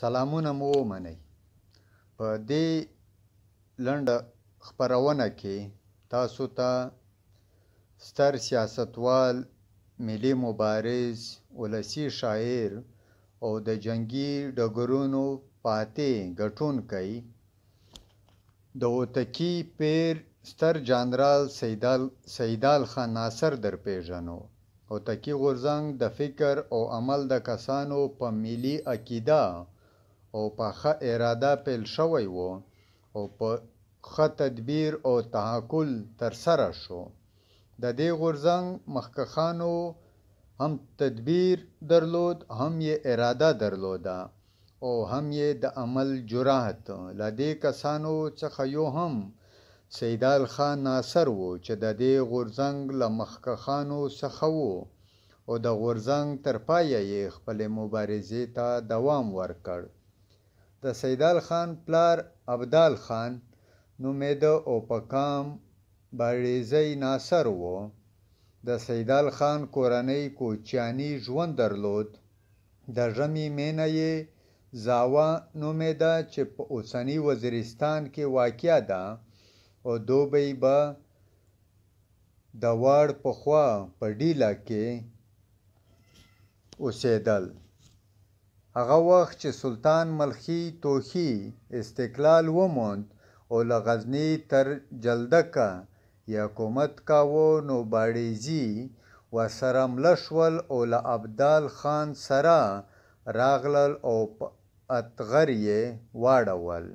سلامونه مو ومنئ په دې لنډه خپرونه کې تاسو ته تا ستر سیاستوال ملي مبارز ولسی شاعر او د جنگي ډګرونو پاتې ګټونکی د اوتکی پیر ستر جنرال سیدال سیدال خان ناصر در پیژنو اوتکی غورزنګ د فکر او عمل د کسانو په ملي عقیده او په ښه اراده پیل شوی و او په ښه تدبیر او تحکل ترسره شو د دې غورځنګ مخکښانو هم تدبیر درلود هم یې اراده درلوده او هم یې د عمل جراحت له دې کسانو څخه یو هم سیدال خان ناصر وو چې د دې غورځنګ له مخکښانو څخه وو او د غورځنګ تر پایه یې خپلې مبارزې ته دوام ورکړ د سیدال خان پلار ابدال خان نومېده او په کام باړیزی ناصر و د سیدال خان کورنۍ کوچیانی ژوند درلود د ژمي مینه یې زاوا نومېده چې په اوسني وزیرستان کې واقع ده او دوبی به د واړ پخوا په ډیله کې اوسېدل هغه وخت چې سلطان ملخي توخي استقلال وموند او له غزني تر جلدکه یې حکومت کاوه نو باړیزي ورسره مله شول او له ابدال خان سره راغلل او په اتغر یې واړول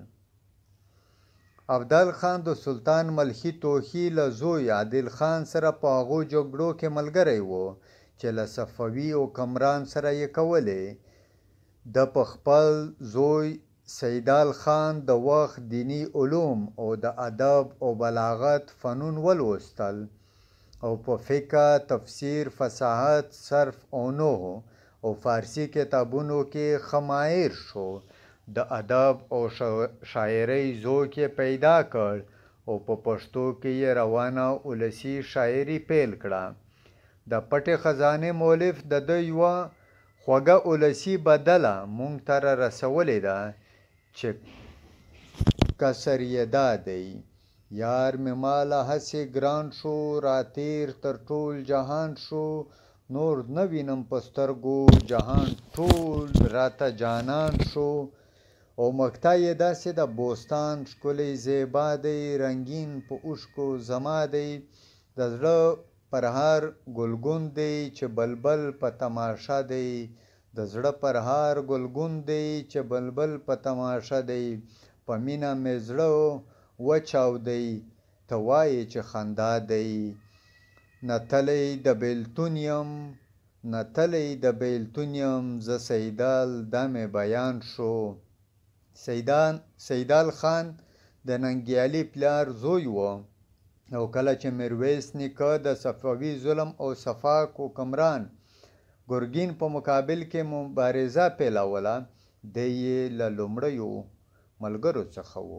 ابدال خان د سلطان ملخي توخي له زوی عادل خان سره په هغو جګړو کې ملګری و چې له صفوي او کمران سره یې کولې ده په خپل زوی سیدال خان د وخت دیني علوم او د ادب او بلاغت فنون ولوستل او په فقه تفسیر فصاحت صرف او نحو او فارسی کتابونو کې خمایر شو د ادب او شاعرۍ ذوق یې پیدا کړ او په پښتو کې یې روانه ولسی شاعري پیل کړه د پټه خزانه مولف د دوی یوه خوږه اولسي بدله مونږ ته را رسولې ده چې قصر یې دا دی یار مې ماله هسې ګران شو راتیر تر ټول جهان شو نور نه وینم په سترګو جهان ټول راته جانان شو او مکته یې داسې د دا بوستان ښکلی زیبا دی رنګین په اوښکو زما دی د زړه پر هر ګلګون دی چې بلبل په تماشا دی د زړه پر هر ګلګون دی چې بلبل په تماشا دی په مینا مې زړه وچاو دی ته وایې چې خندا دی نتلی د بیلتون یم نتلی د بیلتون یم زه سیدال دا مې بیان شو سیدان سیدال خان د ننګیالي پلار زوی و او کله چې میرویس نیکه د صفوي ظلم او صفاق حکمران ګورګین په مقابل کې مبارزه پیلاوله د یې له لومړیو ملګرو څخه و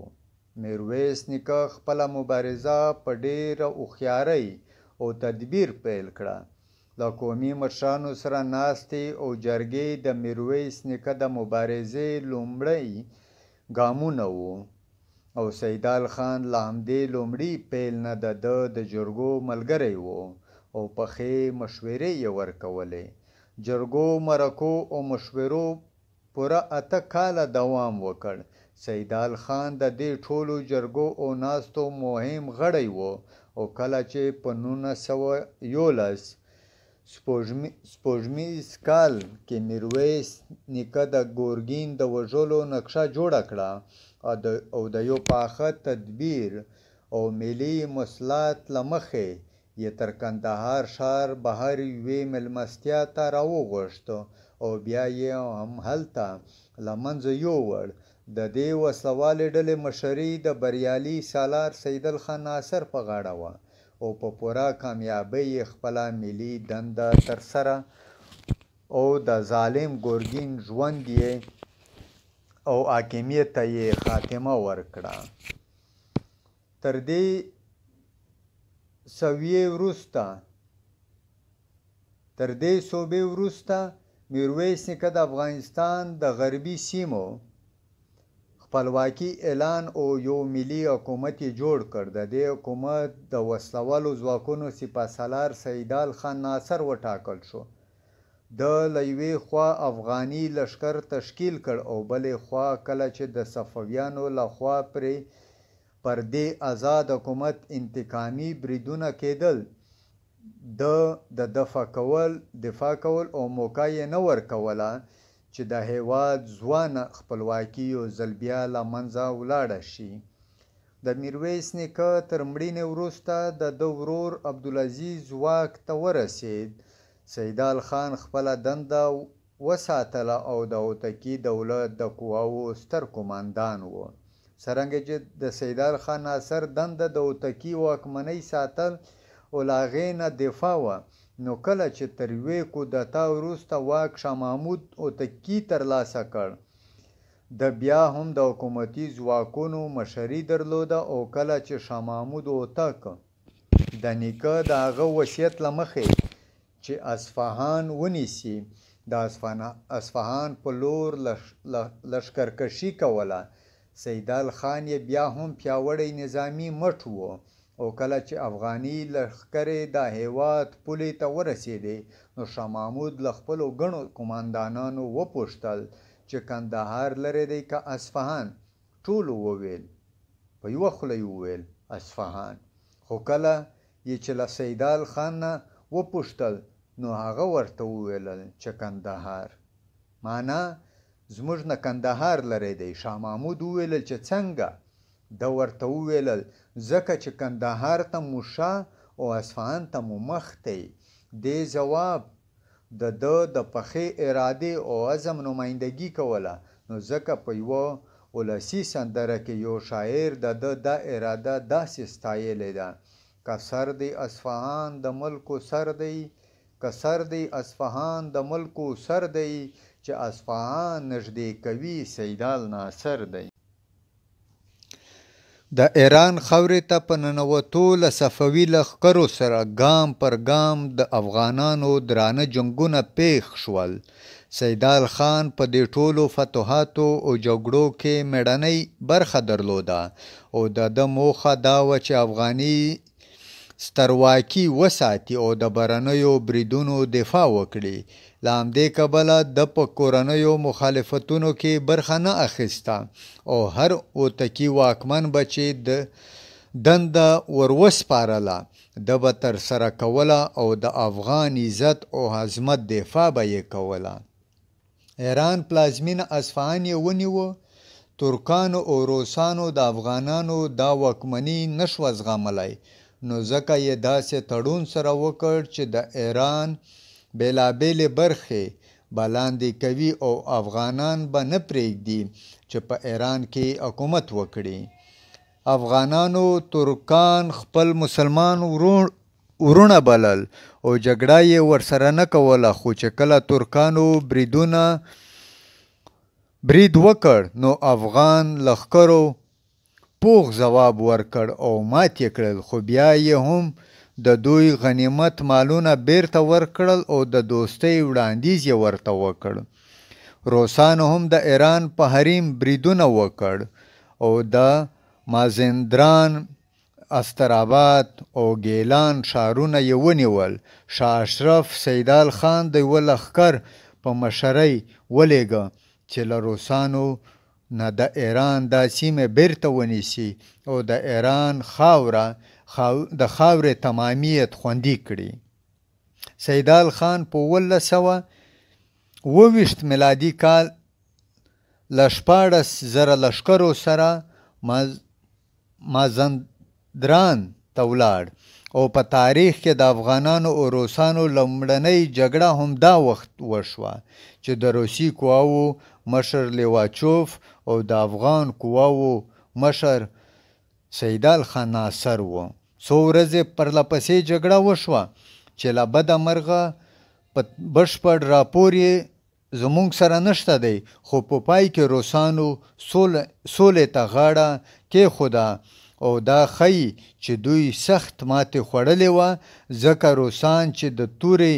میرویس نیکه خپله مبارزه په ډېره هوښیارۍ او تدبیر پیل کړه د قومي مشرانو سره ناستې او جرګې د میرویس نیکه د مبارزې لومړی ګامونه وو او سیدال خان له همدې لومړي پیل نه د ده د جرګو ملګری و او پخې مشورې یې ورکولې جرګو مرکو او مشورو پوره اته کاله دوام وکړ سیدال خان د دې ټولو جرګو او ناستو مهم غړی و او کله چې په نولس سوه یولس سپوږمیز کال کې میرویس نیکه د ګورګین د وژلو نقشه جوړه کړه او د یو پاخه تدبیر او ملي مسلات لمخې یې تر کندهار ښار بهر یوې میلمستیا ته راوغوښته او بیا یې همهلته له منځه یووړ د دې وسلوالې ډلې مشري د بریالي سالار سیدل خان ناصر په غاړه وه او په پوره کامیابۍ یې خپله ملي دنده ترسره او د ظالم ګورګین ژوند یې او حاکمیت ته یې خاتمه ورکړه تر دې سویې وروسته تر دې صوبې وروسته میرویس نیکه د افغانستان د غربي سیمو خپلواکي اعلان او یو ملي حکومت یې جوړ کړ د دې حکومت د وسلوالو ځواکونو سپه سالار سیدال خان ناصر وټاکل شو د له یوې خوا افغاني لشکر تشکیل کړ او بلې خوا کله چې د صفویانو لخوا پرې پر دې آزاد حکومت انتقامي بریدونه کېدل د د دفاع کول دفاع کول او موقع یې نه ورکوله چې د هیواد ځوانه خپلواکي یو ځل بیا له منځه ولاړه شي د میرویس نیکه تر مړینې وروسته د ده ورور عبدالعزیز واک ته ورسید سیدال خان خپله دنده وساتله او د هوتکي دولت د قواوو ستر قماندان و څرنګه چې د سیدال خان ناصر دنده د هوتکي واکمنۍ ساتل او له هغې نه دفاع وه نو کله چې تر یوې کودتا وروسته واک شاه محمود هوتکي ترلاسه کړ د بیا هم د حکومتي ځواکونو مشري درلوده او کله چې شاه محمود هوتک د نیکه د هغه وصیت له مخې چې اصفهان ونیسي د اصفهان په لور لشکرکشي کوله سیدال خان یې بیا هم پیاوړی نظامی مټ و او کله چې افغاني لښکرې د هیواد پولې ته ورسېدې نو شاه محمود له خپلو ګڼو قماندانانو وپوښتل چې کندهار لرې دی که اصفهان ټولو وویل په یوه خوله یې وویل اصفهان خو کله یې چې له سیدال خان نه وپوښتل نو هغه ورته وویل چې کندهار معنا زموږ نه کندهار لرې دی شاه محمود وویل چې څنګه د ورته وویل ځکه چې کندهار ته مو شاه او اصفهان ته مو مخ دی دې ځواب د ده د پخې ارادې او عزم نمایندګي کوله نو ځکه په یوه ولسي سندره کې یو شاعر د ده دا اراده داسې ستایلې ده دا. که سر دی اصفهان د ملکو سر دی که سر دی اصفهان د ملکو سر دی چې اصفهان نږدې کوي سیدال ناصر دی د ایران خاورې ته په ننوتو له صفوي لښکرو سره ګام پر ګام د افغانانو درانه جنګونه پیښ شول سیدال خان په دې ټولو فتوحاتو او جګړو کې میړنۍ برخه درلوده او د ده موخه دا وه چې افغاني سترواکي وساتي او د برنیو بریدونو دفاع وکړي له همدې کبله د په کورنیو مخالفتونو کې برخه نه اخیسته او هر اوتکي واکمن بچي د دنده وروسپارله د به ترسره کوله او د افغان عزت او عظمت دفاع به یې کوله ایران پلازمین اصفهان یې ونیوه ترکانو او روسانو د افغانانو دا واکمني نشوه زغملی نو ځکه یې داسې تړون سره وکړ چې د ایران بیلابېلې برخې به لاندې کوي او افغانان به نه پرېږدي چې په ایران کې حکومت وکړي افغانانو ترکان خپل مسلمان ورون ورونه بلل او جګړه یې ورسره نه کوله خو چې کله ترکانو بریدونه برید وکړ نو افغان لخکرو پوغ ځواب ورکړ او مات یې کړل خو بیا یې هم د دوی غنیمت مالونه بیرته ورکړل او د دوستۍ وړاندیز یې ورته وکړ روسانو هم د ایران په حریم بریدونه وکړ او د مازندران استراباد او ګیلان ښارونه یې ونیول شاه اشرف سیدال خان د یوه لښکر په مشرۍ ولیږه چې له روسانو نه د ایران دا سیمه بیرته ونیسي او د ایران خاوره خاو د خاورې تمامیت خوندي کړي سیدال خان په 1920 میلادي کال لشپارس زره لشکرو سره مازندران ته ولاړ او په تاریخ کې د افغانانو او روسانو لومړنۍ جګړه هم دا وخت وشوه چې د روسی قواو مشر لیواچوف او د افغان قواو مشر سیدال خان ناصر و څو ورځې پرلپسې جګړه وشوه چې له بده مرغه په بشپړ راپور یې زموږ سره نشته دی خو په پا پای کې روسانو سولې ته غاړه کیښوده او دا ښیي چې دوی سخت ماتې خوړلې وه ځکه روسان چې د تورې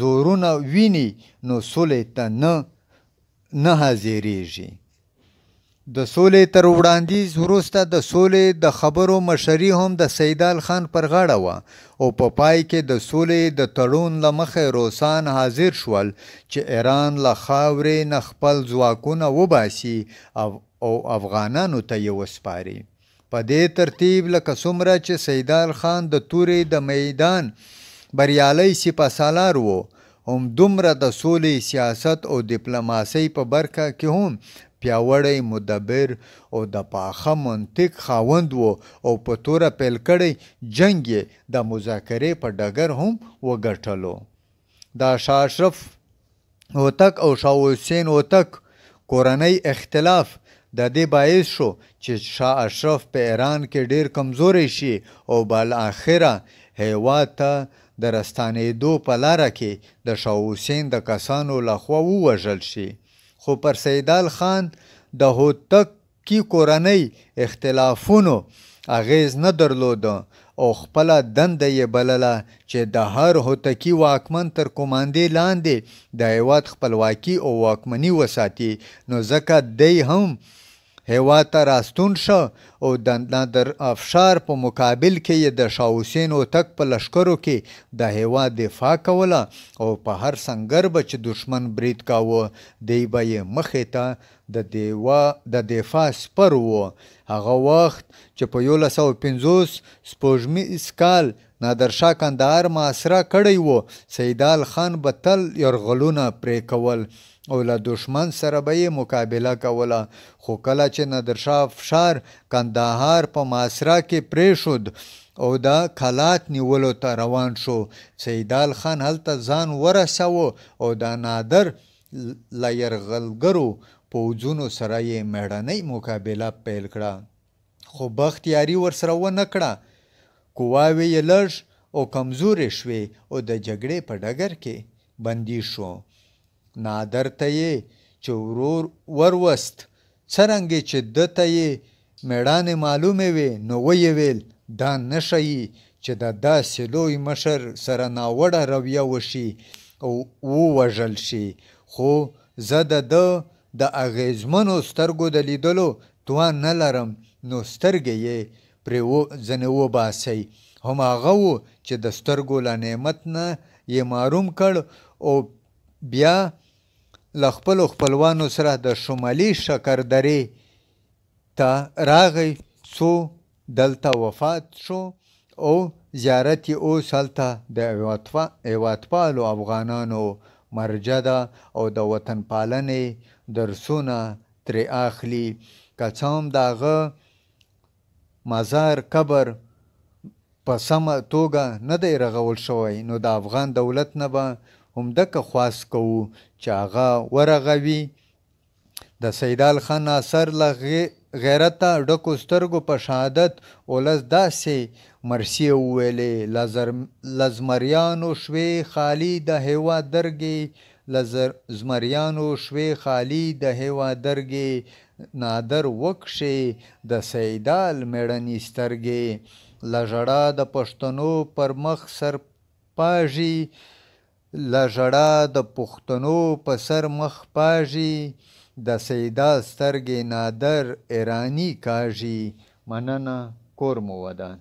زورونه ویني نو سولې ته نه نه حاضرېږي د سولې تر وړاندیز وروسته د سولې د خبرو مشري هم د سیدال خان پر غاړه وه او په پای کې د سولې د تړون له مخې روسان حاضر شول چې ایران له خاورې نه خپل ځواکونه وباسي او افغانانو ته یې وسپاري په دې ترتیب لکه څومره چې سیدال خان د تورې د میدان بریالی سپه سالار وو هم دومره د سولې سیاست او ډیپلوماسۍ په برخه کې هم پیاوړی مدبر او د پاخه منطق خاوند وو او په توره پیل کړی جنگ یې د مذاکرې په ډګر هم وګټلو دا شاه اشرف هوتک او شاه حسین هوتک کورنۍ اختلاف د دې باعث شو چې شاه اشرف په ایران کې ډیر کمزوري شي او بل اخره هیواد ته د رستانېدو په لاره کې د شاه حسین د کسانو لخوا ووژل شي خو پر سیدال خان د هوتک کی کورنۍ اختلافونو اغیز نه درلود او خپل دند یې بلله چې د هر هوتکی واکمن تر کوماندې لاندې د هیواد خپلواکي او واکمنی وساتي نو ځکه دی هم هیوا ته راستون شه او د نادر افشار په مقابل کې یې د شاه حسین هوتک په لښکرو کې د هیوا دفاع کوله او په هر سنګر به چې دښمن برید کاوه دی به یې مخې ته د دیوا د دفاع سپر و هغه وخت چې په 1950 سپوږمیز کال نادرشاه کندهار محاصره کړی و سیدال خان به تل یرغلونه پرې کول او له دشمن سره به یې مقابله کوله خو کله چې نادرشاه فشار کندهار په محاصره کې پرېښود او دا کلات نیولو ته روان شو سیدال خان هلته ځان ورسوه او دا نادر له یرغلګرو پوځونو سره یې میړنۍ مقابله پیل کړه خو بخت یاري ورسره ونه کړه قواوې یې لږ او کمزورې شوې او د جګړې په ډګر کې بندي شو نادر ته یې چې ورور وروست څرنګې چې ده ته یې میړانې معلومې وې نو ویې ویل دا نه ښیي چې د داسې لوی مشر سره ناوړه رویه وشي او ووژل شي خو زه د ده د اغیزمنو سترګو د لیدلو توان نه لرم نو سترګې یې پرې ځنې وباسئ هماغه و چې د سترګو له نعمت نه یې معروم کړ او بیا له خپلو خپلوانو سره د شمالي شکردرې ته راغی څو دلته وفات شو او زیارت یې اوس هلته د هیوادپالو افغانانو مرجه ده او د وطن پالنې درسونه ترې اخلي که څه هم د هغه مزار قبر په سمه توګه نه دی رغول شوی نو د افغان دولت نه به همدکه خواست کوو چې هغه ورغوي د سیدال خان ناصر له غیرته ډکو سترګو په شهادت اولس داسې مرسی وویلې لزمریانو شوې خالی د هیواد درګې لزر زمریانو شوی خالی د هیوا درګې نادر وکښې د سیدال میړنی سترګې لژړا د پښتنو پر مخ سر پاژي لژړا د پښتنو په سر مخ پاژي د سیدال سترګې نادر ایرانی کاژي مننه کور مو ودان